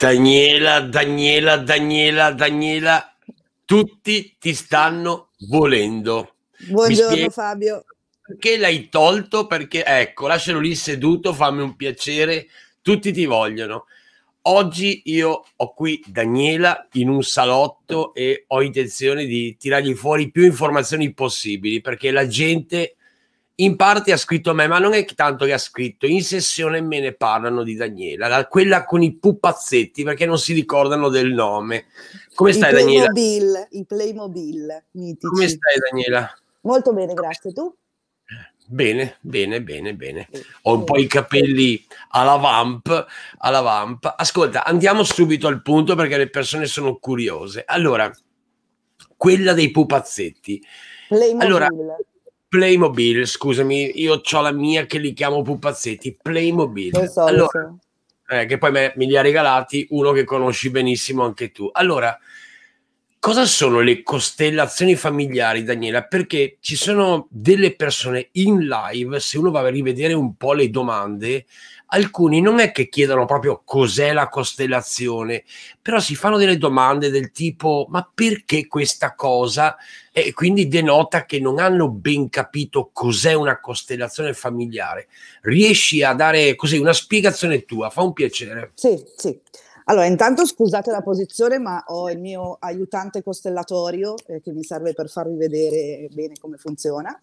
Daniela, Daniela, Daniela, Daniela, tutti ti stanno volendo. Buongiorno Fabio. Perché l'hai tolto? Perché ecco, lascialo lì seduto, fammi un piacere, tutti ti vogliono. Oggi io ho qui Daniela in un salotto e ho intenzione di tirargli fuori più informazioni possibili perché la gente in parte ha scritto a me, ma non è tanto che ha scritto, in sessione me ne parlano di Daniela, quella con i pupazzetti perché non si ricordano del nome. Come stai I Daniela? Playmobil, I Playmobil, mitici. Come stai Daniela? Molto bene, grazie. Tu? Bene, bene, bene, bene. Ho un po' i capelli alla vamp, alla vamp. Ascolta, andiamo subito al punto perché le persone sono curiose. Allora, quella dei pupazzetti. Playmobil. Allora, Playmobil, scusami, io ho la mia che li chiamo pupazzetti, Playmobil. so, allora, so. Eh, che poi me, me li ha regalati uno che conosci benissimo anche tu. Allora, cosa sono le costellazioni familiari, Daniela? Perché ci sono delle persone in live, se uno va a rivedere un po' le domande, alcuni non è che chiedono proprio cos'è la costellazione, però si fanno delle domande del tipo ma perché questa cosa? E quindi denota che non hanno ben capito cos'è una costellazione familiare. Riesci a dare così una spiegazione tua, fa un piacere. Sì, sì. Allora, intanto scusate la posizione, ma ho il mio aiutante costellatorio eh, che mi serve per farvi vedere bene come funziona.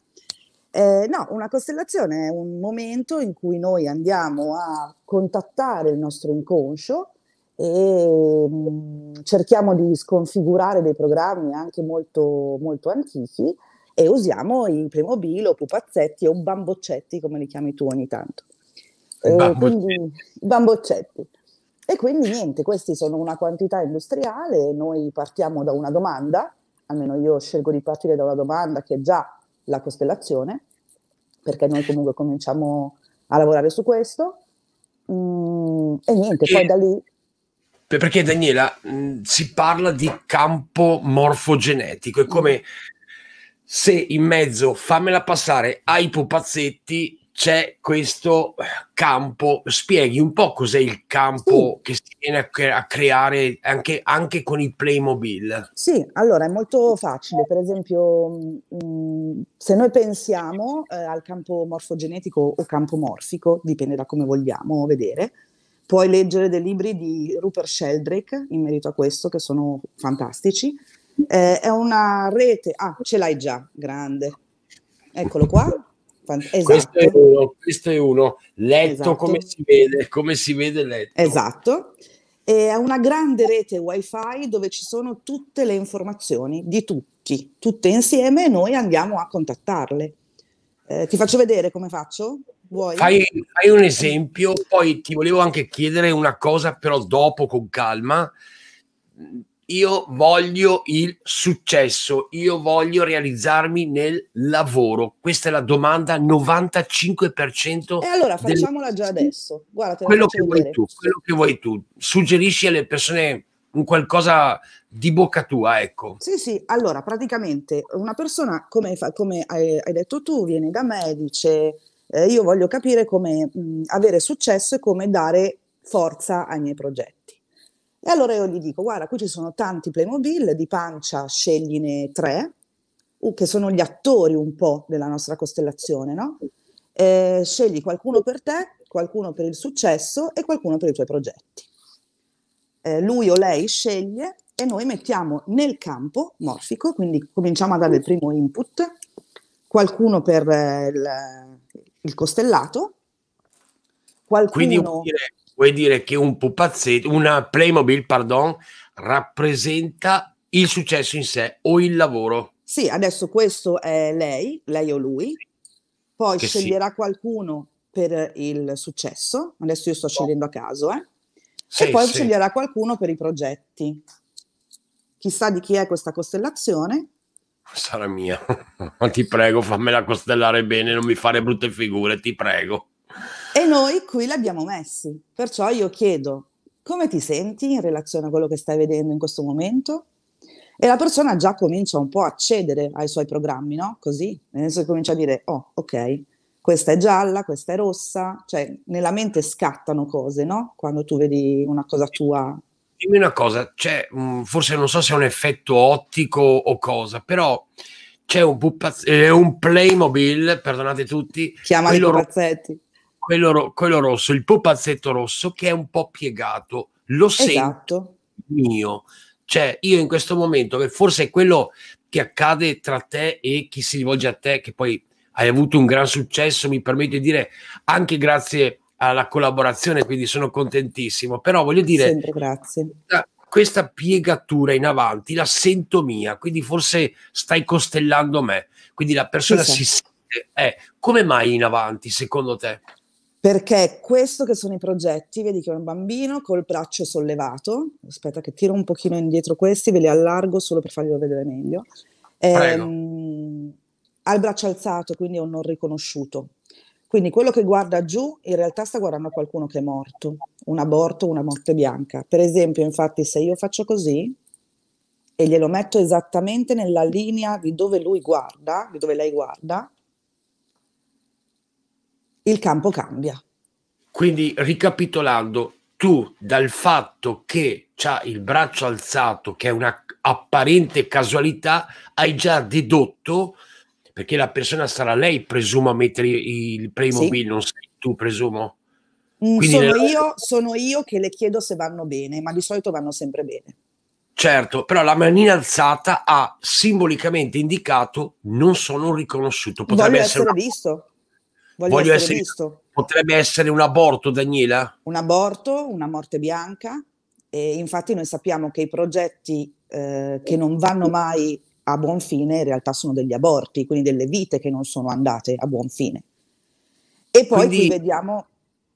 Eh, no, una costellazione è un momento in cui noi andiamo a contattare il nostro inconscio e mh, mm, cerchiamo di sconfigurare dei programmi anche molto, molto antichi e usiamo in primo bilo pupazzetti o bamboccetti, come li chiami tu ogni tanto. Eh, bamboccetti. Quindi, bamboccetti. E quindi niente, questi sono una quantità industriale, noi partiamo da una domanda, almeno io scelgo di partire da una domanda che già la costellazione, perché noi comunque cominciamo a lavorare su questo. Mm, e niente, e, poi da lì... Perché Daniela, mh, mm, si parla di campo morfogenetico, è come mm. se in mezzo, fammela passare, ai pupazzetti c'è questo campo, spieghi un po' cos'è il campo sì. che si viene a, creare anche, anche, con i Playmobil. Sì, allora è molto facile, per esempio mh, mm, mm, se noi pensiamo eh, al campo morfogenetico o campo morfico, dipende da come vogliamo vedere, puoi leggere dei libri di Rupert Sheldrake in merito a questo, che sono fantastici. Eh, è una rete, ah ce l'hai già, grande, eccolo qua esatto. Questo è esatto. uno, questo è uno. letto esatto. come si vede, come si vede letto. Esatto. E ha una grande rete wifi dove ci sono tutte le informazioni di tutti, tutte insieme e noi andiamo a contattarle. Eh, ti faccio vedere come faccio? Vuoi? Fai, fai un esempio, poi ti volevo anche chiedere una cosa, però dopo con calma io voglio il successo, io voglio realizzarmi nel lavoro. Questa è la domanda 95%. E allora facciamola del... già adesso. Guarda, quello, che vuoi tu, quello che vuoi tu. Suggerisci alle persone un qualcosa di bocca tua, ecco. Sì, sì, allora praticamente una persona, come, fa, come hai, hai, detto tu, viene da me e dice eh, io voglio capire come mh, avere successo e come dare forza ai miei progetti. E allora io gli dico, guarda, qui ci sono tanti Playmobil, di pancia scegliene tre, che sono gli attori un po' della nostra costellazione, no? Eh, scegli qualcuno per te, qualcuno per il successo e qualcuno per i tuoi progetti. Eh, lui o lei sceglie e noi mettiamo nel campo morfico, quindi cominciamo a dare il primo input, qualcuno per eh, il, il costellato, qualcuno... Quindi vuol dire vuoi dire che un pupazzetto, una Playmobil, pardon, rappresenta il successo in sé o il lavoro. Sì, adesso questo è lei, lei o lui, poi che sceglierà sì. qualcuno per il successo, adesso io sto scegliendo a caso, eh? Sì, e poi sì. sceglierà qualcuno per i progetti. Chissà di chi è questa costellazione. Sarà mia, ti prego, fammela costellare bene, non mi fare brutte figure, ti prego. E noi qui l'abbiamo messi. Perciò io chiedo come ti senti in relazione a quello che stai vedendo in questo momento? E la persona già comincia un po' a cedere ai suoi programmi, no? Così, nel senso che comincia a dire, oh, ok, questa è gialla, questa è rossa, cioè nella mente scattano cose, no? Quando tu vedi una cosa tua. Dimmi una cosa, c'è, forse non so se è un effetto ottico o cosa, però c'è un, pupazz- un Playmobil, perdonate tutti. Chiama quello... pupazzetti quello, quello, rosso, il pupazzetto rosso che è un po' piegato, lo esatto. sento mio. Cioè, io in questo momento, forse è quello che accade tra te e chi si rivolge a te, che poi hai avuto un gran successo, mi permetto di dire, anche grazie alla collaborazione, quindi sono contentissimo. Però voglio dire, Sempre, grazie. Questa, questa piegatura in avanti la sento mia, quindi forse stai costellando me, quindi la persona esatto. si sente. Eh, come mai in avanti, secondo te? perché questo che sono i progetti, vedi che è un bambino col braccio sollevato, aspetta che tiro un pochino indietro questi, ve li allargo solo per farglielo vedere meglio, ehm, ha il braccio alzato, quindi è un non riconosciuto. Quindi quello che guarda giù in realtà sta guardando qualcuno che è morto, un aborto, una morte bianca. Per esempio, infatti, se io faccio così e glielo metto esattamente nella linea di dove lui guarda, di dove lei guarda, il campo cambia. Quindi ricapitolando, tu dal fatto che c'ha il braccio alzato, che è una apparente casualità, hai già dedotto, perché la persona sarà lei, presumo, a mettere il primo sì. non sei tu, presumo? Mm, Quindi sono, nella... io, sono io che le chiedo se vanno bene, ma di solito vanno sempre bene. Certo, però la manina alzata ha simbolicamente indicato non sono riconosciuto. Potrebbe Voglio essere, essere visto. Voglio, Voglio essere, essere visto. Potrebbe essere un aborto, Daniela? Un aborto, una morte bianca. E infatti noi sappiamo che i progetti eh, che non vanno mai a buon fine in realtà sono degli aborti, quindi delle vite che non sono andate a buon fine. E poi quindi, qui vediamo...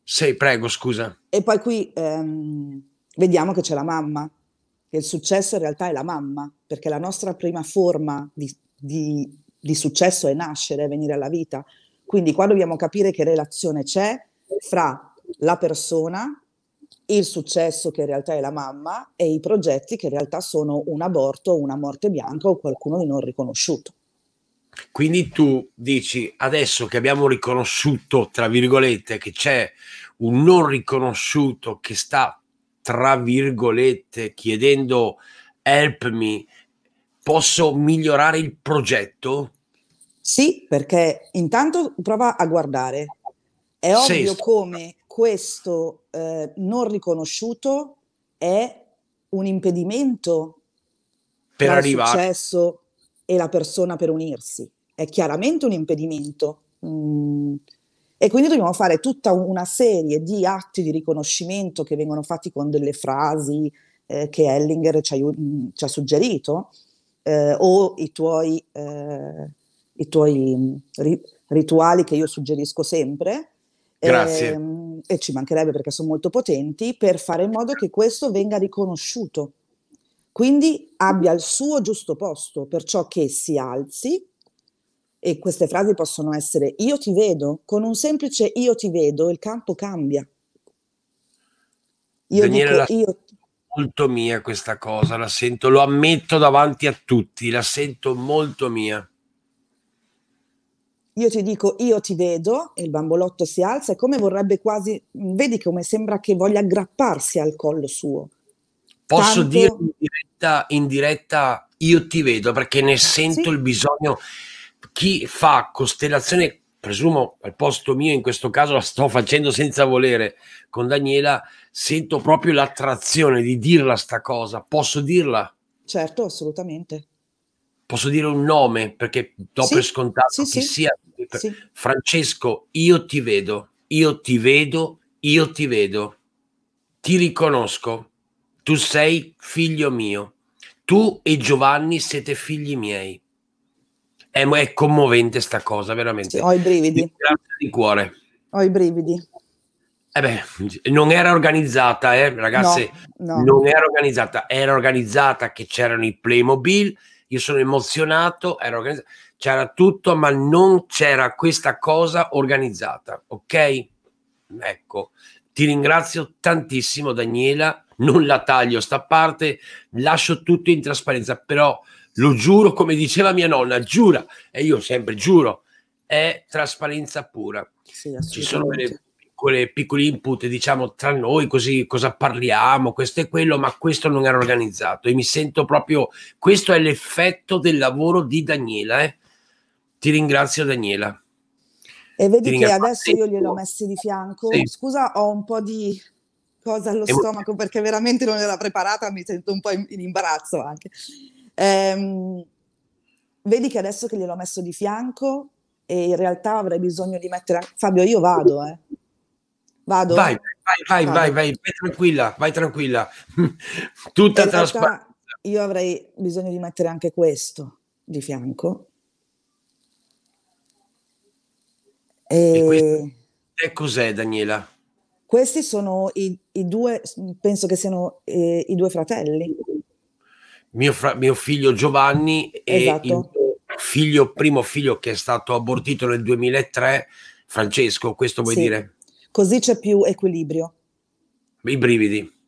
Sì, prego, scusa. E poi qui ehm, vediamo che c'è la mamma, che il successo in realtà è la mamma, perché la nostra prima forma di, di, di successo è nascere, è venire alla vita. Quindi qua dobbiamo capire che relazione c'è fra la persona, il successo che in realtà è la mamma e i progetti che in realtà sono un aborto, una morte bianca o qualcuno di non riconosciuto. Quindi tu dici adesso che abbiamo riconosciuto, tra virgolette, che c'è un non riconosciuto che sta, tra virgolette, chiedendo help me, posso migliorare il progetto? Sì, perché intanto prova a guardare. È ovvio sì. come questo eh, non riconosciuto è un impedimento per al successo e la persona per unirsi. È chiaramente un impedimento. Mm. E quindi dobbiamo fare tutta una serie di atti di riconoscimento che vengono fatti con delle frasi eh, che Ellinger ci, aiut- mm, ci ha suggerito, eh, o i tuoi eh, i tuoi mm, ri- rituali che io suggerisco sempre. Grazie. Ehm, e ci mancherebbe perché sono molto potenti, per fare in modo che questo venga riconosciuto. Quindi abbia il suo giusto posto, perciò che si alzi e queste frasi possono essere io ti vedo, con un semplice io ti vedo il campo cambia. Io Daniela, dico, io... molto mia questa cosa, la sento, lo ammetto davanti a tutti, la sento molto mia io ti dico io ti vedo e il bambolotto si alza e come vorrebbe quasi, vedi come sembra che voglia aggrapparsi al collo suo. Posso Tanto... dire in diretta, in diretta io ti vedo perché ne sento sì. il bisogno. Chi fa costellazione, presumo al posto mio, in questo caso la sto facendo senza volere con Daniela, sento proprio l'attrazione di dirla sta cosa. Posso dirla? Certo, assolutamente posso dire un nome perché do sì, per scontato sì, che sì. sia Francesco, io ti vedo, io ti vedo, io ti vedo, ti riconosco, tu sei figlio mio, tu e Giovanni siete figli miei. È, eh, è commovente sta cosa, veramente. ho i brividi. Grazie di cuore. Ho i brividi. Eh beh, non era organizzata, eh, ragazzi, no, no. non era organizzata, era organizzata che c'erano i Playmobil, io sono emozionato, c'era tutto, ma non c'era questa cosa organizzata, ok? Ecco, ti ringrazio tantissimo Daniela, non la taglio sta parte, lascio tutto in trasparenza, però lo giuro, come diceva mia nonna, giura, e io sempre giuro, è trasparenza pura. Sì, Ci sono delle piccole, piccoli input, diciamo tra noi, così cosa parliamo, questo e quello, ma questo non era organizzato e mi sento proprio, questo è l'effetto del lavoro di Daniela. Eh. Ti ringrazio Daniela. E vedi che adesso io gliel'ho messi di fianco. Sì. Scusa, ho un po' di cosa allo e stomaco perché veramente non era preparata, mi sento un po' in, in imbarazzo anche. Ehm, vedi che adesso che gliel'ho messo di fianco e in realtà avrei bisogno di mettere... Fabio, io vado, eh. Vado? Vai, vai, vai, vai, vai, vai tranquilla, vai tranquilla. Tutta trasparenza. Io avrei bisogno di mettere anche questo di fianco. E, e questo, e cos'è Daniela? Questi sono i, i due, penso che siano eh, i due fratelli. Mio, fra, mio figlio Giovanni e esatto. il figlio, primo figlio che è stato abortito nel 2003, Francesco, questo vuoi sì. dire? così c'è più equilibrio. I brividi.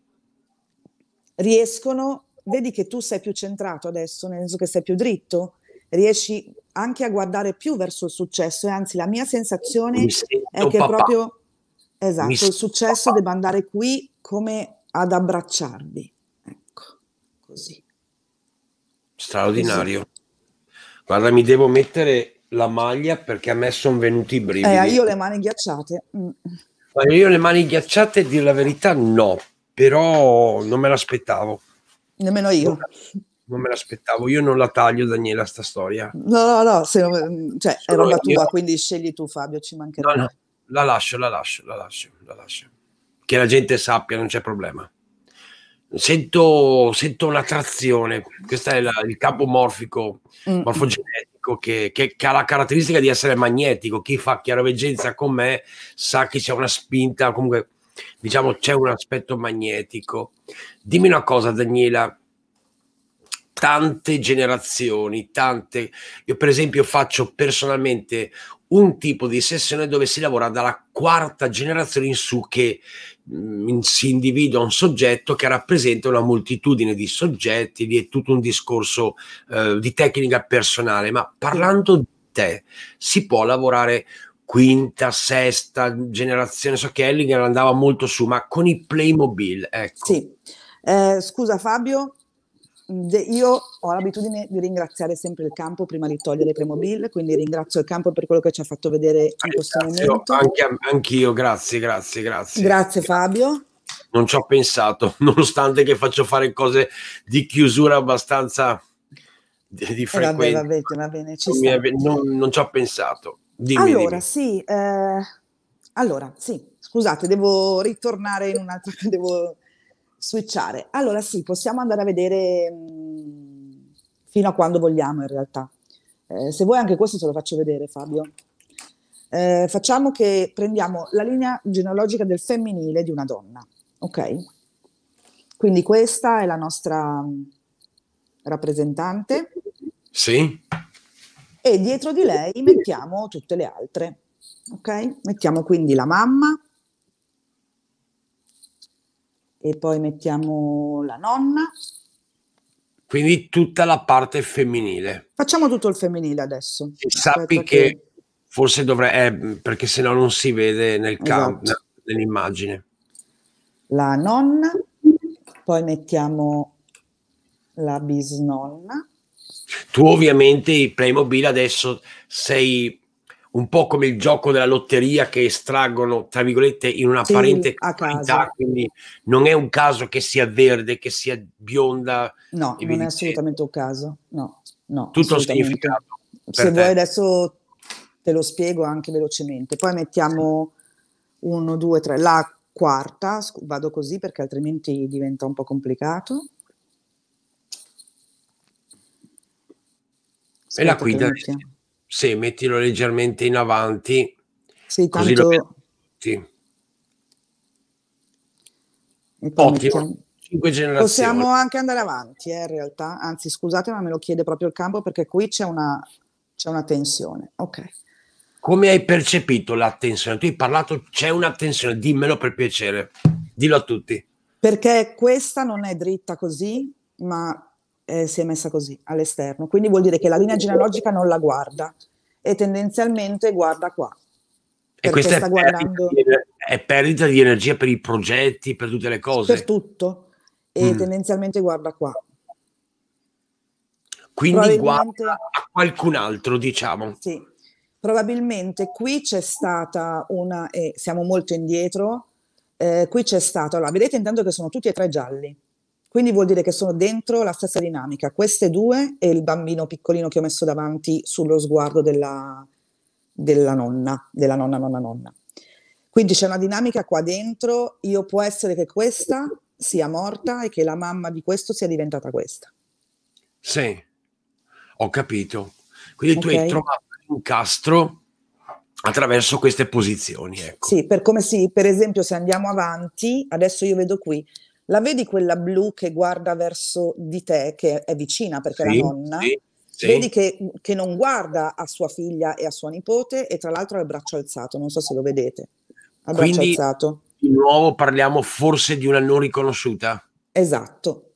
Riescono, vedi che tu sei più centrato adesso, nel senso che sei più dritto, riesci anche a guardare più verso il successo e anzi la mia sensazione è che papà. proprio esatto, il successo papà. debba andare qui come ad abbracciarvi. Ecco, così. Straordinario. Così. Guarda, mi devo mettere la maglia perché a me sono venuti i brividi. Eh, io le mani ghiacciate. Mm io le mani ghiacciate, a dire la verità, no, però non me l'aspettavo. Nemmeno io. Non me l'aspettavo, io non la taglio Daniela sta storia. No, no, no, se, mm, cioè, è roba tua, quindi scegli tu Fabio, ci mancherà. No, no, la lascio, la lascio, la lascio, la lascio. Che la gente sappia, non c'è problema. Sento, sento un'attrazione, questo è la, il campo morfico, mm. morfogenetico ecco, che, che, che, ha la caratteristica di essere magnetico. Chi fa chiaroveggenza con me sa che c'è una spinta, comunque diciamo c'è un aspetto magnetico. Dimmi una cosa, Daniela. Tante generazioni, tante. Io, per esempio, faccio personalmente un tipo di sessione dove si lavora dalla quarta generazione in su che Mm, si individua un soggetto che rappresenta una moltitudine di soggetti, di tutto un discorso eh, di tecnica personale, ma parlando di te si può lavorare quinta, sesta generazione, so che Ellinger andava molto su, ma con i Playmobil, ecco. Sì. Eh, scusa Fabio, io ho l'abitudine di ringraziare sempre il campo prima di togliere i bill, quindi ringrazio il campo per quello che ci ha fatto vedere in questo Ringrazio, momento. Anche, anch'io, grazie, grazie, grazie. Grazie Fabio. Non ci ho pensato, nonostante che faccio fare cose di chiusura abbastanza di, di frequenza. Eh va bene, va bene, non, non, non, ci ho pensato. Dimmi, allora, dimmi. sì, eh, allora, sì, scusate, devo ritornare in un'altra, devo switchare. Allora sì, possiamo andare a vedere mh, mm, fino a quando vogliamo in realtà. Eh, se vuoi anche questo te lo faccio vedere Fabio. Eh, facciamo che prendiamo la linea genealogica del femminile di una donna, ok? Quindi questa è la nostra mm, rappresentante. Sì. E dietro di lei mettiamo tutte le altre, ok? Mettiamo quindi la mamma, e poi mettiamo la nonna. Quindi tutta la parte femminile. Facciamo tutto il femminile adesso. E sappi che, che, forse dovrei, eh, perché sennò non si vede nel campo, esatto. nell'immagine. La nonna, poi mettiamo la bisnonna. Tu ovviamente i Playmobil adesso sei un po' come il gioco della lotteria che estraggono, tra virgolette, in una sì, apparente qualità, quindi non è un caso che sia verde, che sia bionda. No, non è assolutamente un caso, no, no. Tutto il significato. Se vuoi adesso te lo spiego anche velocemente, poi mettiamo uno, due, tre, la quarta, vado così perché altrimenti diventa un po' complicato. e la quinta. Mettiamo sì, mettilo leggermente in avanti. Sì, tanto... Così lo... sì. Ottimo. Possiamo anche andare avanti, eh, in realtà. Anzi, scusate, ma me lo chiede proprio il campo perché qui c'è una, c'è una tensione. Ok. Come hai percepito la tensione? Tu hai parlato, c'è una tensione, dimmelo per piacere, dillo a tutti. Perché questa non è dritta così, ma eh, si è messa così all'esterno. Quindi vuol dire che la linea genealogica non la guarda e tendenzialmente guarda qua. E questa è guardando... perdita, di, è perdita di energia per i progetti, per tutte le cose. Per tutto. E mm. tendenzialmente guarda qua. Quindi Probabilmente... guarda a qualcun altro, diciamo. Sì. Probabilmente qui c'è stata una, e eh, siamo molto indietro, eh, qui c'è stata, allora, vedete intanto che sono tutti e tre gialli, quindi vuol dire che sono dentro la stessa dinamica, queste due e il bambino piccolino che ho messo davanti sullo sguardo della, della nonna, della nonna, nonna, nonna. Quindi c'è una dinamica qua dentro, io può essere che questa sia morta e che la mamma di questo sia diventata questa. Sì, ho capito. Quindi okay. tu hai trovato l'incastro attraverso queste posizioni. Ecco. Sì, per come si, per esempio, se andiamo avanti, adesso io vedo qui, la vedi quella blu che guarda verso di te, che è vicina perché sì, è la nonna? Sì, sì. Vedi che, che, non guarda a sua figlia e a sua nipote e tra l'altro ha il braccio alzato, non so se lo vedete. Ha braccio Quindi, alzato. Di nuovo parliamo forse di una non riconosciuta. Esatto.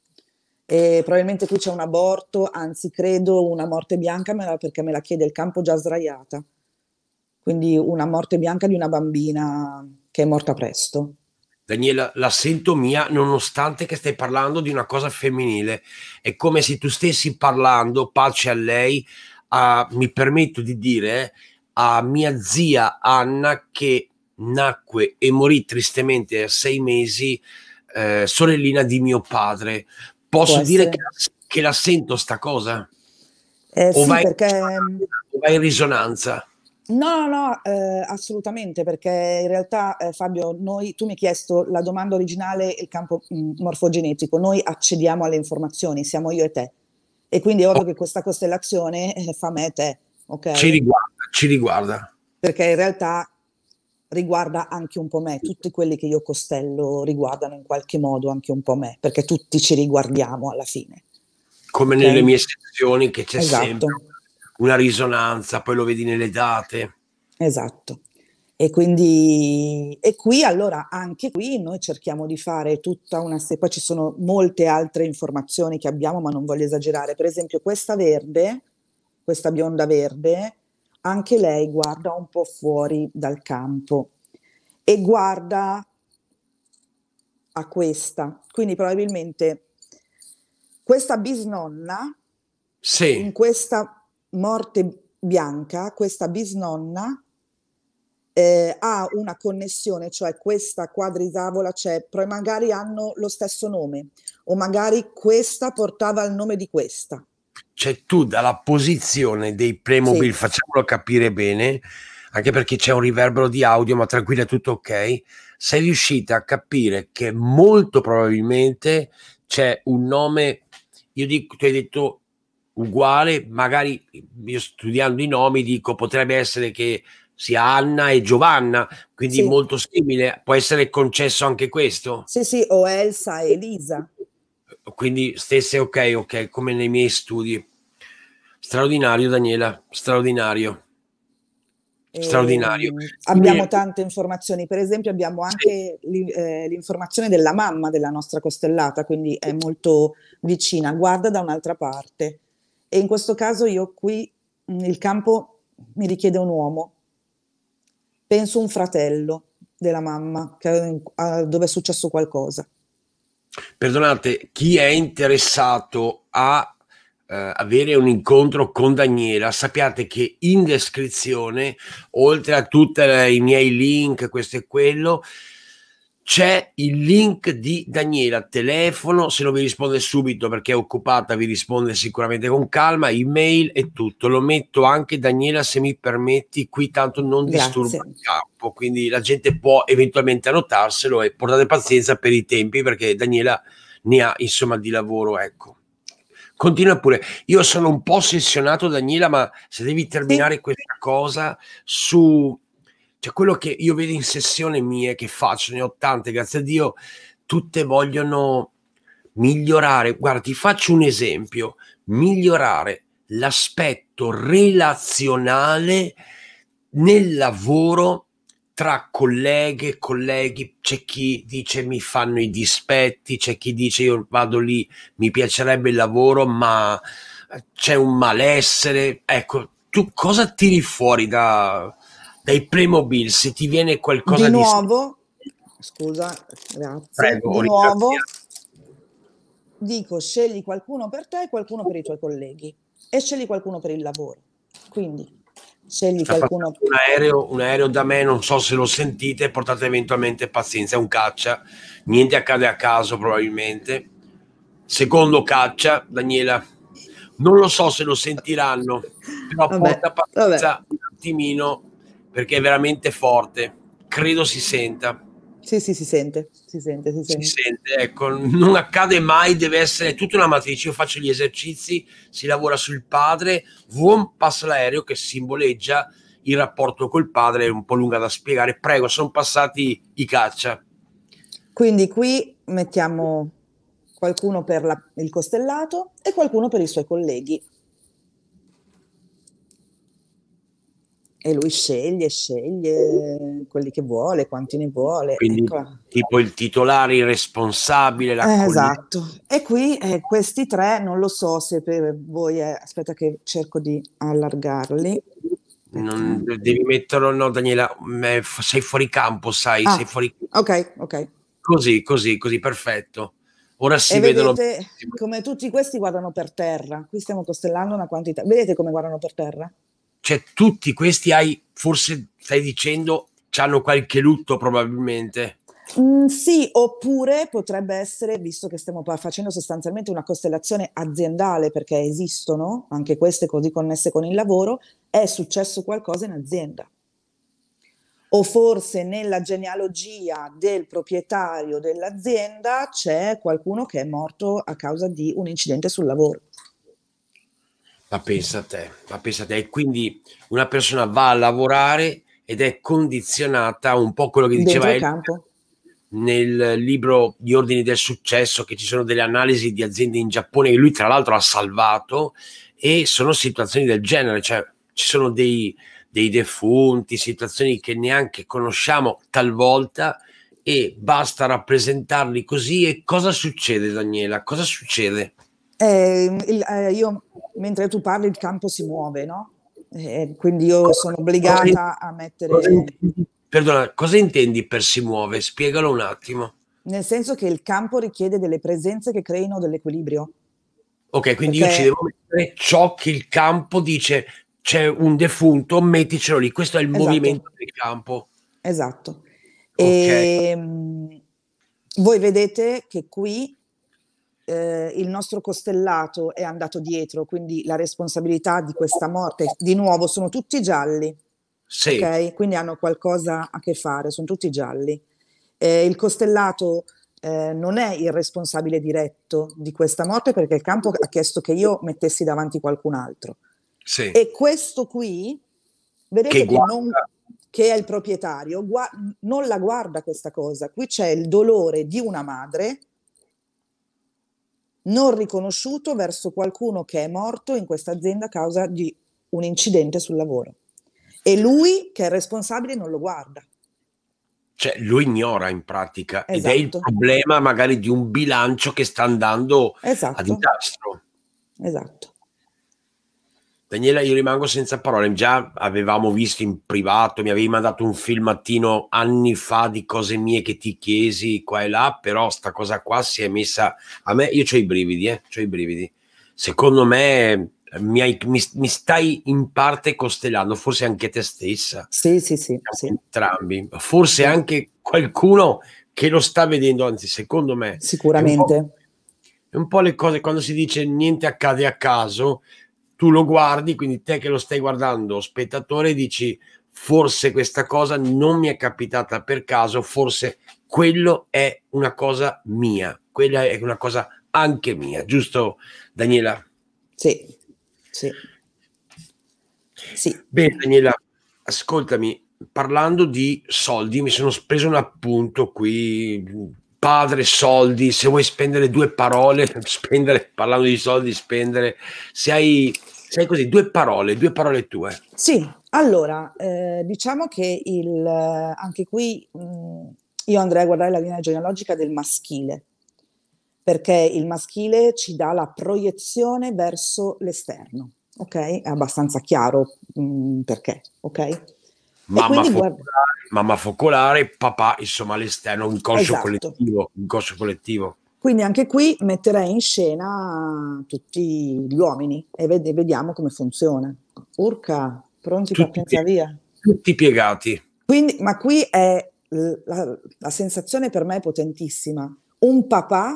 E probabilmente qui c'è un aborto, anzi credo una morte bianca perché me la chiede il campo già sdraiata. Quindi una morte bianca di una bambina che è morta presto. Daniela, la sento mia nonostante che stai parlando di una cosa femminile. È come se tu stessi parlando, pace a lei, a, mi permetto di dire, a mia zia Anna che nacque e morì tristemente a sei mesi, eh, sorellina di mio padre. Posso dire che, che, la sento sta cosa? Eh, o, sì, vai perché... in, o vai in risonanza? No, no, no, eh, assolutamente, perché in realtà eh, Fabio, noi, tu mi hai chiesto la domanda originale, il campo mh, mm, morfogenetico, noi accediamo alle informazioni, siamo io e te. E quindi è ovvio oh. che questa costellazione eh, fa me e te, ok? Ci riguarda, ci riguarda. Perché in realtà riguarda anche un po' me, tutti quelli che io costello riguardano in qualche modo anche un po' me, perché tutti ci riguardiamo alla fine. Come okay? nelle mie sezioni che c'è esatto. sempre una risonanza, poi lo vedi nelle date. Esatto. E quindi, e qui allora anche qui noi cerchiamo di fare tutta una serie, poi ci sono molte altre informazioni che abbiamo, ma non voglio esagerare. Per esempio, questa verde, questa bionda verde, anche lei guarda un po' fuori dal campo e guarda a questa. Quindi probabilmente questa bisnonna sì. in questa morte bianca, questa bisnonna eh, ha una connessione, cioè questa quadrisavola c'è, poi magari hanno lo stesso nome o magari questa portava il nome di questa. Cioè tu dalla posizione dei premobile, sì. facciamolo capire bene, anche perché c'è un riverbero di audio, ma tranquilla, tutto ok, sei riuscita a capire che molto probabilmente c'è un nome, io dico, tu hai detto uguale, magari io studiando i nomi dico potrebbe essere che sia Anna e Giovanna, quindi sì. molto simile, può essere concesso anche questo? Sì, sì, o Elsa e Elisa. Quindi stesse, ok, ok, come nei miei studi. Straordinario Daniela, straordinario. Eh, straordinario. abbiamo tante informazioni, per esempio abbiamo anche sì. Eh, l'informazione della mamma della nostra costellata, quindi è molto vicina, guarda da un'altra parte. E in questo caso io qui mm, il campo mi richiede un uomo, penso un fratello della mamma che, mm, a, dove è successo qualcosa. Perdonate, chi è interessato a eh, avere un incontro con Daniela, sappiate che in descrizione, oltre a tutti i miei link, questo e quello, c'è il link di Daniela, telefono, se non vi risponde subito perché è occupata vi risponde sicuramente con calma, email e tutto, lo metto anche Daniela se mi permetti qui tanto non disturba il campo, quindi la gente può eventualmente annotarselo e portate pazienza per i tempi perché Daniela ne ha insomma di lavoro, ecco. Continua pure, io sono un po' ossessionato Daniela, ma se devi terminare sì. questa cosa su cioè quello che io vedo in sessione mie che faccio, ne ho tante, grazie a Dio, tutte vogliono migliorare. Guarda, ti faccio un esempio, migliorare l'aspetto relazionale nel lavoro tra colleghe, colleghi, c'è chi dice mi fanno i dispetti, c'è chi dice io vado lì, mi piacerebbe il lavoro, ma c'è un malessere. Ecco, tu cosa tiri fuori da, dai Playmobil se ti viene qualcosa di nuovo, di... scusa, grazie, Prego, di nuovo dico scegli qualcuno per te e qualcuno per i tuoi colleghi e scegli qualcuno per il lavoro. Quindi scegli Sta cioè, qualcuno per... un aereo, un aereo da me, non so se lo sentite, portate eventualmente pazienza, è un caccia, niente accade a caso probabilmente. Secondo caccia, Daniela, non lo so se lo sentiranno, però vabbè, porta pazienza vabbè. un attimino perché è veramente forte, credo si senta. Sì, sì, si sente, si sente, si sente. Si sente, ecco, non accade mai, deve essere tutta una matrice, io faccio gli esercizi, si lavora sul padre, Vuon passa l'aereo che simboleggia il rapporto col padre, è un po' lunga da spiegare, prego, sono passati i caccia. Quindi qui mettiamo qualcuno per la, il costellato e qualcuno per i suoi colleghi E lui sceglie, sceglie quelli che vuole, quanti ne vuole. Quindi, ecco. Tipo il titolare, il responsabile. Eh, esatto. E qui eh, questi tre, non lo so se per voi è... Aspetta che cerco di allargarli. Non, devi metterlo, no Daniela, mm, sei fuori campo, sai, ah, sei fuori campo. Ok, ok. Così, così, così, perfetto. Ora si e vedono... Vedete come tutti questi guardano per terra, qui stiamo costellando una quantità. Vedete come guardano per terra? cioè tutti questi hai, forse stai dicendo, hanno qualche lutto probabilmente. Mm, sì, oppure potrebbe essere, visto che stiamo facendo sostanzialmente una costellazione aziendale, perché esistono anche queste così connesse con il lavoro, è successo qualcosa in azienda. O forse nella genealogia del proprietario dell'azienda c'è qualcuno che è morto a causa di un incidente sul lavoro. Ma pensa a te, ma pensa a te. E quindi una persona va a lavorare ed è condizionata un po' quello che diceva El, nel libro Gli ordini del successo, che ci sono delle analisi di aziende in Giappone che lui tra l'altro ha salvato e sono situazioni del genere, cioè ci sono dei, dei defunti, situazioni che neanche conosciamo talvolta e basta rappresentarli così. E cosa succede Daniela? Cosa succede? Eh, il, eh, io, mentre tu parli, il campo si muove, no? Eh, quindi io sono obbligata a mettere... Cosa intendi, perdona, cosa intendi per si muove? Spiegalo un attimo. Nel senso che il campo richiede delle presenze che creino dell'equilibrio. Ok, quindi Perché... io ci devo mettere ciò che il campo dice, c'è un defunto, metticelo lì, questo è il esatto. movimento del campo. Esatto. Okay. E, ehm, voi vedete che qui eh, il nostro costellato è andato dietro, quindi la responsabilità di questa morte, di nuovo, sono tutti gialli. Sì. Okay? Quindi hanno qualcosa a che fare, sono tutti gialli. Eh, il costellato eh, non è il responsabile diretto di questa morte perché il campo ha chiesto che io mettessi davanti qualcun altro. Sì. E questo qui, vedete che, che, non, che è il proprietario, gua- non la guarda questa cosa. Qui c'è il dolore di una madre non riconosciuto verso qualcuno che è morto in questa azienda a causa di un incidente sul lavoro. E lui, che è responsabile, non lo guarda. Cioè, lo ignora in pratica esatto. ed è il esatto. problema magari di un bilancio che sta andando esatto. a disastro. Esatto. Daniela, io rimango senza parole. Già avevamo visto in privato, mi avevi mandato un filmatino anni fa di cose mie che ti chiesi qua e là, però sta cosa qua si è messa a me. Io ho i brividi, eh, ho i brividi. Secondo me eh, mi, hai, mi, mi, stai in parte costellando, forse anche te stessa. Sì, sì, sì. sì. Entrambi. Forse anche qualcuno che lo sta vedendo, anzi, secondo me. Sicuramente. È un po', è un po le cose quando si dice niente accade a caso tu lo guardi, quindi te che lo stai guardando, spettatore, dici forse questa cosa non mi è capitata per caso, forse quello è una cosa mia, quella è una cosa anche mia, giusto Daniela? Sì, sì. sì. Bene Daniela, ascoltami, parlando di soldi mi sono speso un appunto qui padre soldi, se vuoi spendere due parole, spendere, parlando di soldi, spendere, se hai, se hai così, due parole, due parole tue. Sì, allora, eh, diciamo che il, eh, anche qui mh, mm, io andrei a guardare la linea genealogica del maschile, perché il maschile ci dà la proiezione verso l'esterno, ok? È abbastanza chiaro mh, mm, perché, ok? Mamma focolare, mamma focolare, papà, insomma, all'esterno, un coscio esatto. collettivo, un corso collettivo. Quindi anche qui metterei in scena tutti gli uomini e ved- vediamo come funziona. Urca, pronti tutti pensare pie- via? Tutti piegati. Quindi, ma qui è la, la sensazione per me è potentissima. Un papà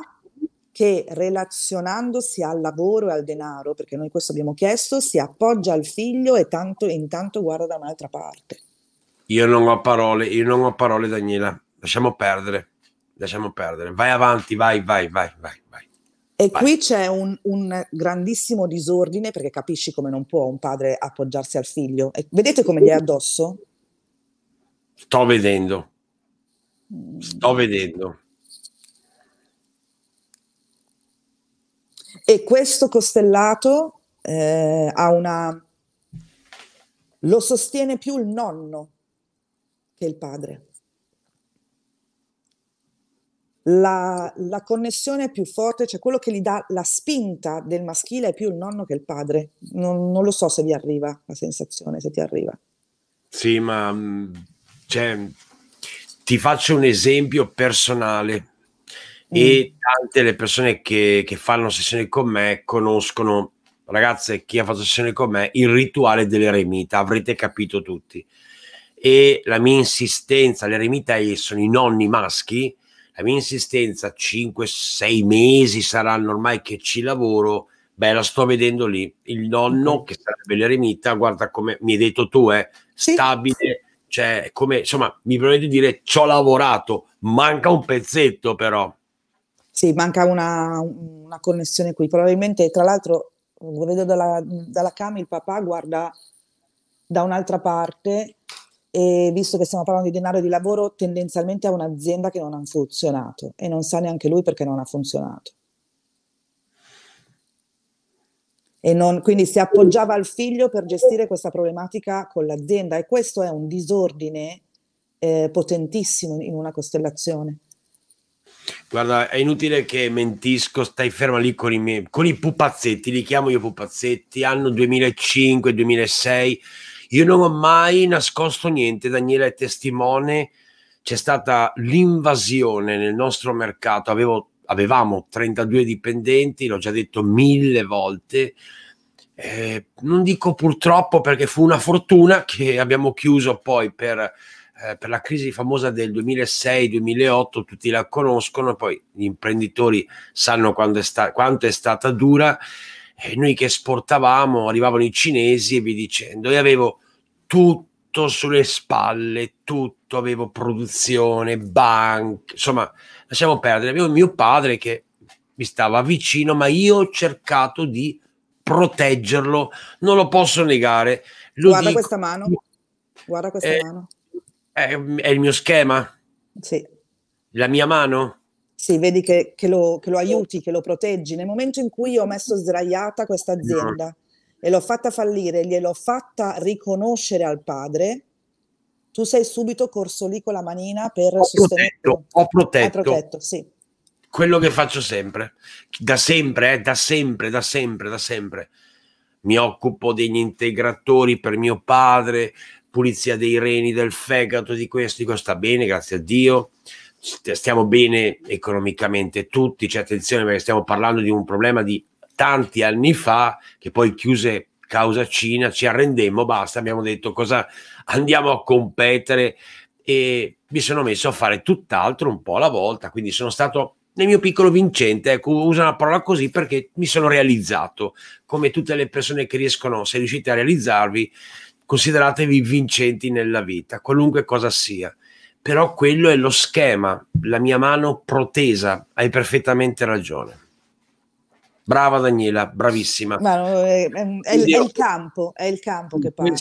che relazionandosi al lavoro e al denaro, perché noi questo abbiamo chiesto, si appoggia al figlio e tanto, intanto guarda da un'altra parte. Io non ho parole, io non ho parole, Daniela. Lasciamo perdere, lasciamo perdere. Vai avanti, vai, vai, vai, vai. vai. E vai. qui c'è un, un, grandissimo disordine perché capisci come non può un padre appoggiarsi al figlio. E vedete come gli è addosso? Sto vedendo. Mm. Sto vedendo. E questo costellato eh, ha una... lo sostiene più il nonno che il padre. La, la, connessione più forte, cioè quello che gli dà la spinta del maschile è più il nonno che il padre. Non, non lo so se vi arriva la sensazione, se ti arriva. Sì, ma mm, cioè, ti faccio un esempio personale mm. e tante le persone che, che fanno sessioni con me conoscono, ragazze, chi ha fatto sessione con me, il rituale dell'eremita, avrete capito tutti e la mia insistenza, l'eremita sono i nonni maschi, la mia insistenza 5-6 mesi saranno ormai che ci lavoro, beh la sto vedendo lì, il nonno mhm. che sarebbe l'eremita, guarda come mi hai detto tu, è eh, sì. stabile, cioè come insomma mi permette di dire ci ho lavorato, manca un pezzetto però. Sì, manca una, una connessione qui, probabilmente tra l'altro vedo dalla, dalla cama il papà guarda da un'altra parte e visto che stiamo parlando di denaro e di lavoro, tendenzialmente ha un'azienda che non ha funzionato e non sa neanche lui perché non ha funzionato. Non, quindi si appoggiava al figlio per gestire questa problematica con l'azienda e questo è un disordine eh, potentissimo in una costellazione. Guarda, è inutile che mentisco, stai ferma lì con i, miei, con i pupazzetti, li chiamo io pupazzetti, anno 2005-2006 io non ho mai nascosto niente, Daniele è testimone, c'è stata l'invasione nel nostro mercato, Avevo, avevamo 32 dipendenti, l'ho già detto mille volte, eh, non dico purtroppo perché fu una fortuna che abbiamo chiuso poi per, eh, per la crisi famosa del 2006-2008, tutti la conoscono, poi gli imprenditori sanno è sta- quanto è stata dura. E noi che esportavamo, arrivavano i cinesi e vi dicendo, io avevo tutto sulle spalle, tutto, avevo produzione, banche, insomma, lasciamo perdere. Avevo mio padre che mi stava vicino, ma io ho cercato di proteggerlo, non lo posso negare. Lo Guarda dico, questa mano. Guarda questa è, eh, mano. È, eh, è, il mio schema? Sì. La mia mano? Sì, vedi che, che, lo, che, lo, aiuti, che lo proteggi. Nel momento in cui io ho messo sdraiata questa esatto. azienda no. e l'ho fatta fallire, gliel'ho fatta riconoscere al padre, tu sei subito corso lì con la manina per sostenere. ho protetto. Ah, protetto sì. Quello che faccio sempre, da sempre, eh, da sempre, da sempre, da sempre. Mi occupo degli integratori per mio padre, pulizia dei reni, del fegato, di questo, di questo. Sta bene, grazie a Dio cioè, stiamo bene economicamente tutti, c'è cioè, attenzione perché stiamo parlando di un problema di tanti anni fa che poi chiuse causa Cina, ci arrendemmo, basta, abbiamo detto cosa andiamo a competere e mi sono messo a fare tutt'altro un po' alla volta, quindi sono stato nel mio piccolo vincente, ecco, uso una parola così perché mi sono realizzato, come tutte le persone che riescono, se riuscite a realizzarvi, consideratevi vincenti nella vita, qualunque cosa sia però quello è lo schema, la mia mano protesa, hai perfettamente ragione. Brava Daniela, bravissima. No, è, è, è, il campo, è il campo che parla.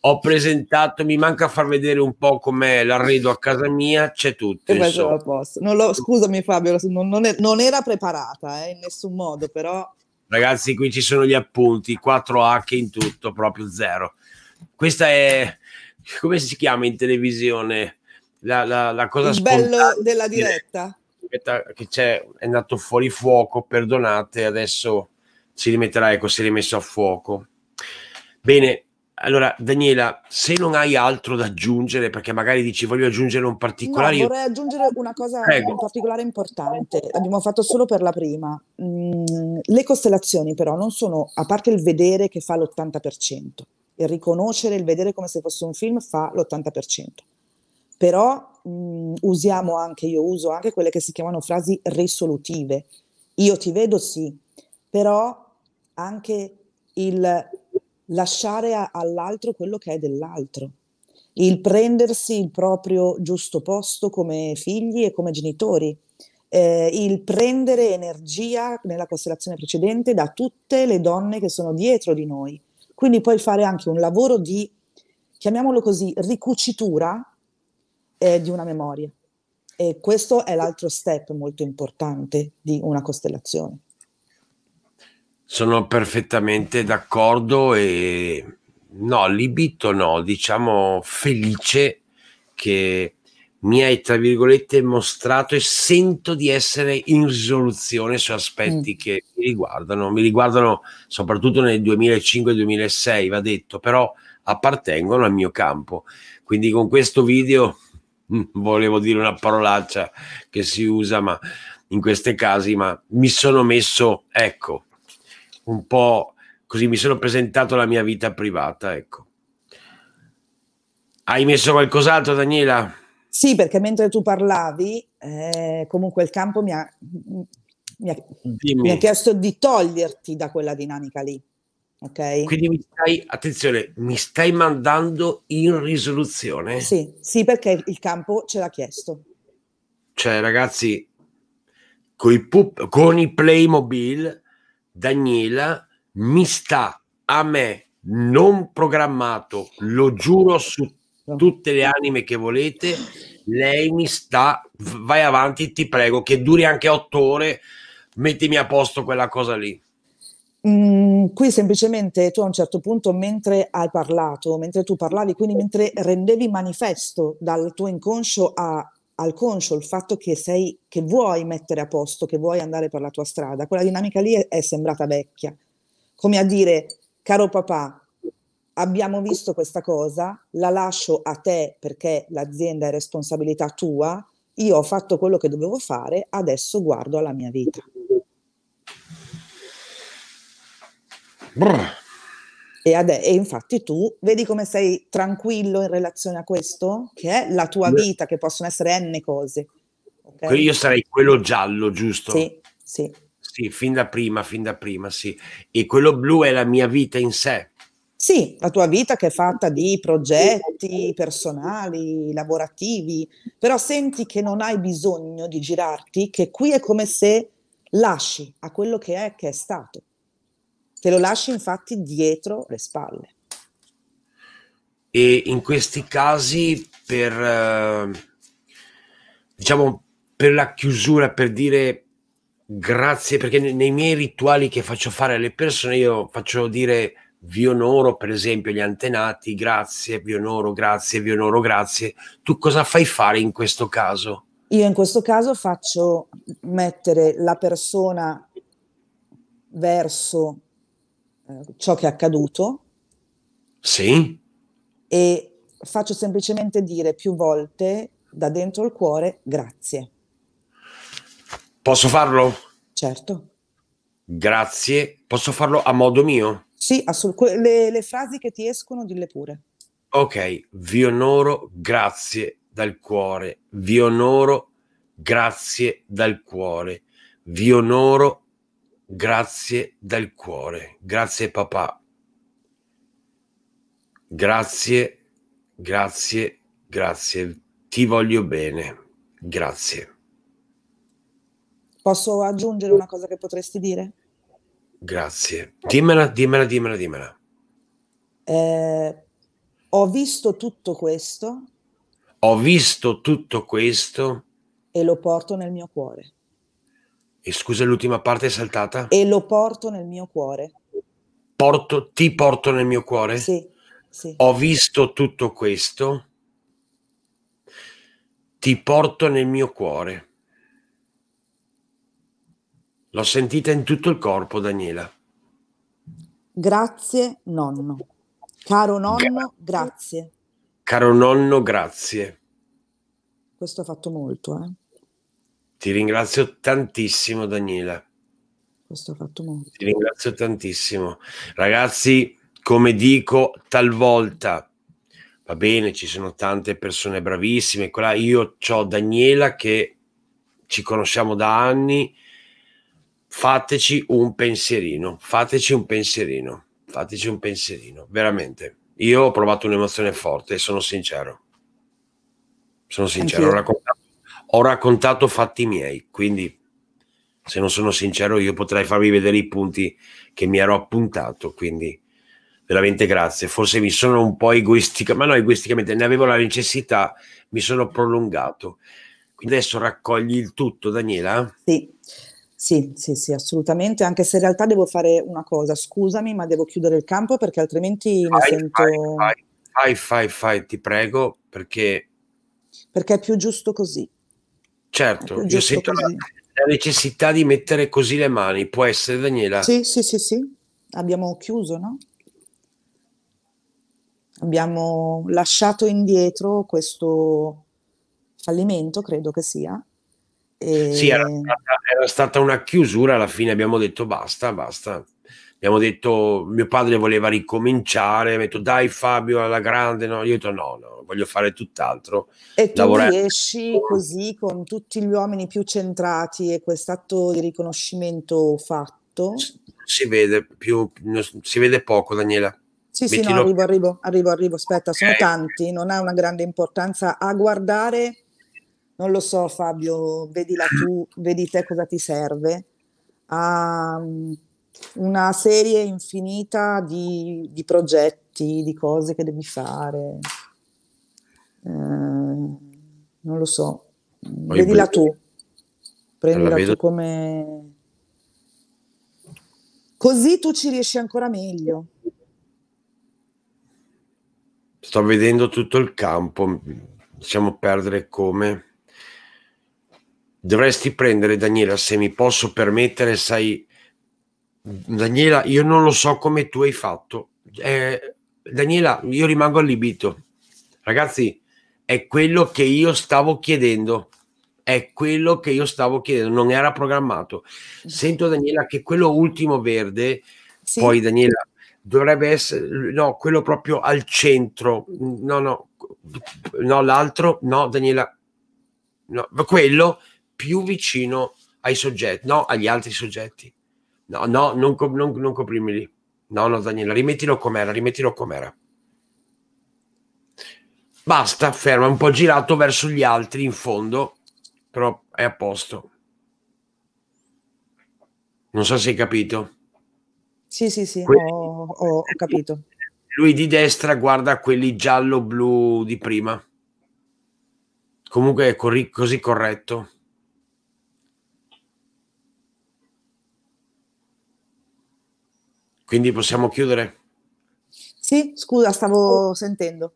ho presentato, mi manca far vedere un po' com'è l'arredo a casa mia, c'è tutto. Lo, scusami Fabio, non, non, non era preparata eh, in nessun modo, però... Ragazzi, qui ci sono gli appunti, 4H in tutto, proprio zero. Questa è come si chiama in televisione? La, la, la cosa Il bello della diretta. che c'è, è andato fuori fuoco, perdonate, adesso si rimetterà, ecco, si è rimesso a fuoco. Bene, allora, Daniela, se non hai altro da aggiungere, perché magari dici voglio aggiungere un particolare. No, vorrei aggiungere una cosa Prego. un particolare importante. abbiamo fatto solo per la prima. Mm, le costellazioni, però, non sono, a parte il vedere che fa l'80%, il riconoscere, il vedere come se fosse un film fa l'80%. Però mh, mm, usiamo anche, io uso anche quelle che si chiamano frasi risolutive. Io ti vedo sì, però anche il lasciare a, all'altro quello che è dell'altro, il prendersi il proprio giusto posto come figli e come genitori, eh, il prendere energia nella costellazione precedente da tutte le donne che sono dietro di noi, quindi puoi fare anche un lavoro di, chiamiamolo così, ricucitura eh, di una memoria. E questo è l'altro step molto importante di una costellazione. Sono perfettamente d'accordo e no, libito no, diciamo felice che mi hai, tra virgolette, mostrato e sento di essere in risoluzione su aspetti mm. che mi riguardano, mi riguardano soprattutto nel 2005-2006, va detto, però appartengono al mio campo. Quindi con questo video mm, volevo dire una parolaccia che si usa ma in questi casi, ma mi sono messo, ecco, un po' così mi sono presentato la mia vita privata, ecco. Hai messo qualcos'altro, Daniela? Sì, perché mentre tu parlavi, eh, comunque il campo mi ha, mi, ha, mi ha, chiesto di toglierti da quella dinamica lì. Okay? Quindi mi stai, attenzione, mi stai mandando in risoluzione? Sì, sì, perché il campo ce l'ha chiesto. Cioè, ragazzi, pup, con i Playmobil, Daniela mi sta a me non programmato, lo giuro su Certo. tutte le anime che volete. Lei mi sta, vai avanti, ti prego, che duri anche otto ore, mettimi a posto quella cosa lì. Mm, qui semplicemente tu a un certo punto, mentre hai parlato, mentre tu parlavi, quindi mentre rendevi manifesto dal tuo inconscio a, al conscio il fatto che, sei, che vuoi mettere a posto, che vuoi andare per la tua strada, quella dinamica lì è, è sembrata vecchia. Come a dire, caro papà, abbiamo visto questa cosa, la lascio a te perché l'azienda è responsabilità tua, io ho fatto quello che dovevo fare, adesso guardo alla mia vita. Brr. E, ade- e infatti tu vedi come sei tranquillo in relazione a questo, che è la tua vita, che possono essere n cose. Okay? Io sarei quello giallo, giusto? Sì, sì. Sì, fin da prima, fin da prima, sì. E quello blu è la mia vita in sé. Sì, la tua vita che è fatta di progetti personali, lavorativi, però senti che non hai bisogno di girarti, che qui è come se lasci a quello che è, che è stato. Te lo lasci infatti dietro le spalle. E in questi casi, per, eh, diciamo, per la chiusura, per dire grazie, perché nei miei rituali che faccio fare alle persone, io faccio dire vi onoro per esempio gli antenati, grazie, vi onoro, grazie, vi onoro, grazie. Tu cosa fai fare in questo caso? Io in questo caso faccio mettere la persona verso eh, ciò che è accaduto. Sì. E faccio semplicemente dire più volte da dentro il cuore grazie. Posso farlo? Certo. Grazie. Posso farlo a modo mio? Sì, assolutamente. Le, le frasi che ti escono, dille pure. Ok, vi onoro, grazie dal cuore. Vi onoro, grazie dal cuore. Vi onoro, grazie dal cuore. Grazie papà. Grazie, grazie, grazie. Ti voglio bene. Grazie. Posso aggiungere una cosa che potresti dire? Grazie. Dimmela, dimmela, dimmela, dimmela. Eh, ho visto tutto questo. Ho visto tutto questo. E lo porto nel mio cuore. E scusa, l'ultima parte è saltata? E lo porto nel mio cuore. Porto, ti porto nel mio cuore? Sì, sì. Ho visto tutto questo. Ti porto nel mio cuore. L'ho sentita in tutto il corpo, Daniela. Grazie, nonno. Caro nonno, grazie. Caro nonno, grazie. Questo ha fatto molto, eh. Ti ringrazio tantissimo, Daniela. Questo ha fatto molto. Ti ringrazio tantissimo. Ragazzi, come dico talvolta, va bene, ci sono tante persone bravissime. Io ho Daniela che ci conosciamo da anni fateci un pensierino, fateci un pensierino, fateci un pensierino, veramente. Io ho provato un'emozione forte e sono sincero. Sono sincero, ho raccontato, ho raccontato fatti miei, quindi se non sono sincero io potrei farvi vedere i punti che mi ero appuntato, quindi veramente grazie. Forse mi sono un po' egoistica, ma no, egoisticamente ne avevo la necessità, mi sono prolungato. Quindi adesso raccogli il tutto, Daniela? Sì. Sì, sì, sì, assolutamente, anche se in realtà devo fare una cosa, scusami, ma devo chiudere il campo perché altrimenti fai, mi sento... Fai, fai, fai, fai, ti prego, perché... Perché è più giusto così. Certo, io sento la, la, necessità di mettere così le mani, può essere Daniela? Sì, sì, sì, sì, abbiamo chiuso, no? Abbiamo lasciato indietro questo fallimento, credo che sia, e... Sì, era stata, era stata una chiusura, alla fine abbiamo detto basta, basta abbiamo detto mio padre voleva ricominciare, ha detto dai Fabio alla grande, no, io ho detto no, no, voglio fare tutt'altro. E tu lavorare... riesci così con tutti gli uomini più centrati e quest'atto di riconoscimento fatto? Si vede, più, si vede poco Daniela. Sì, Mettilo... sì, no, arrivo, arrivo, arrivo, arrivo, aspetta, sono tanti, non ha una grande importanza a guardare non lo so Fabio, vedila tu, vedi te cosa ti serve, a mm, una serie infinita di, di progetti, di cose che devi fare. Eh, non lo so, Poi vedila tu, prendila tu come... Così tu ci riesci ancora meglio. Sto vedendo tutto il campo, diciamo perdere come dovresti prendere Daniela, se mi posso permettere, sai, Daniela, io non lo so come tu hai fatto. Eh, Daniela, io rimango allibito. Ragazzi, è quello che io stavo chiedendo. È quello che io stavo chiedendo, non era programmato. Sento Daniela che quello ultimo verde, sì. poi Daniela, dovrebbe essere, no, quello proprio al centro. No, no, no, l'altro, no, Daniela, no, quello più vicino ai soggetti, no, agli altri soggetti. No, no, non, non, non coprimili. No, no, Daniela, rimettilo com'era, rimettilo com'era. Basta, ferma, un po' girato verso gli altri in fondo, però è a posto. Non so se hai capito. Sì, sì, sì, quelli... ho, ho, ho, capito. Lui di destra guarda quelli giallo-blu di prima. Comunque è così corretto. Quindi possiamo chiudere? Sì, scusa, stavo sentendo.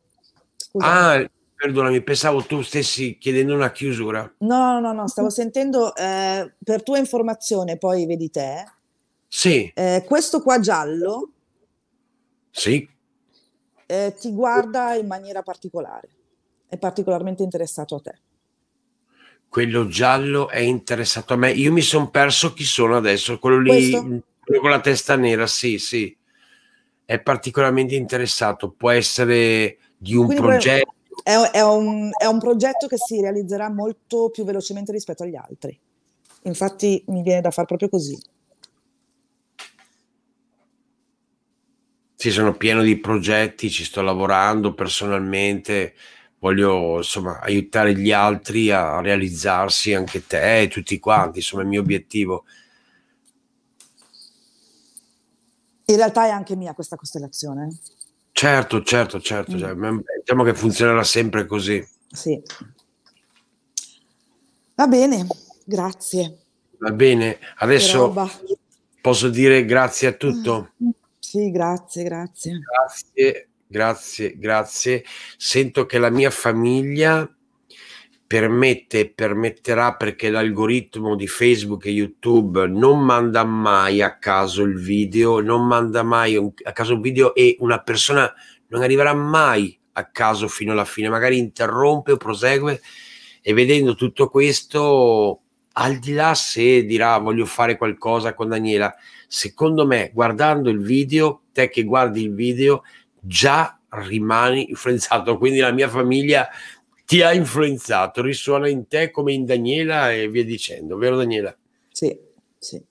Scusa. Ah, perdonami, pensavo tu stessi chiedendo una chiusura. No, no, no, stavo sentendo, eh, per tua informazione, poi vedi te. Sì. Eh, questo qua giallo. Sì. Eh, ti guarda in maniera particolare, è particolarmente interessato a te. Quello giallo è interessato a me. Io mi sono perso chi sono adesso, quello lì. Questo? quello con la testa nera, sì, sì. È particolarmente interessato, può essere di un Quindi progetto. È, è, un, è un progetto che si realizzerà molto più velocemente rispetto agli altri. Infatti mi viene da far proprio così. Sì, sono pieno di progetti, ci sto lavorando personalmente, voglio insomma aiutare gli altri a realizzarsi, anche te e tutti quanti, insomma è il mio obiettivo. in realtà è anche mia questa costellazione. Certo, certo, certo, cioè, mm. cioè, diciamo che funzionerà sempre così. Sì. Va bene, grazie. Va bene, adesso posso dire grazie a tutto? Mm. Sì, grazie, grazie. Grazie, grazie, grazie. Sento che la mia famiglia permette e permetterà perché l'algoritmo di Facebook e YouTube non manda mai a caso il video, non manda mai un, a caso un video e una persona non arriverà mai a caso fino alla fine, magari interrompe o prosegue e vedendo tutto questo, al di là se dirà voglio fare qualcosa con Daniela, secondo me guardando il video, te che guardi il video, già rimani influenzato, quindi la mia famiglia ti ha influenzato, risuona in te come in Daniela e via dicendo, vero Daniela? Sì, sì.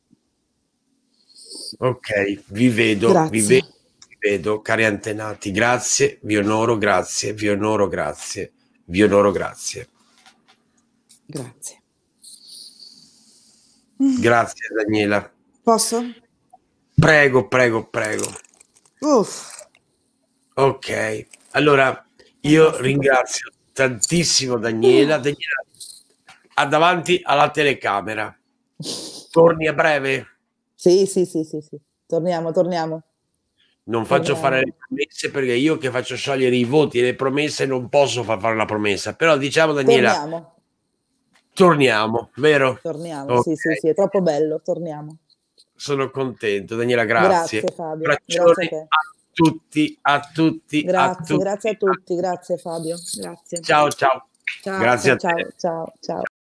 Ok, vi vedo, vi vedo, vi vedo, cari antenati, grazie, vi onoro, grazie, vi onoro, grazie, vi onoro, grazie. Grazie. Grazie Daniela. Posso? Prego, prego, prego. Uff. Ok, allora io ringrazio tantissimo Daniela. Daniela ha davanti alla telecamera. Torni a breve? Sì, sì, sì, sì, sì. Torniamo, torniamo. Non faccio fare le promesse perché io che faccio sciogliere i voti e le promesse non posso far fare una promessa, però diciamo Daniela. Torniamo. Torniamo, vero? Torniamo, okay. sì, sì, sì, è troppo bello, torniamo. Sono contento, Daniela, grazie. Grazie Fabio, grazie a te tutti, a tutti. Grazie, a tutti. grazie a tutti, grazie Fabio. Grazie. Ciao, ciao. ciao grazie ciao, ciao, ciao. ciao.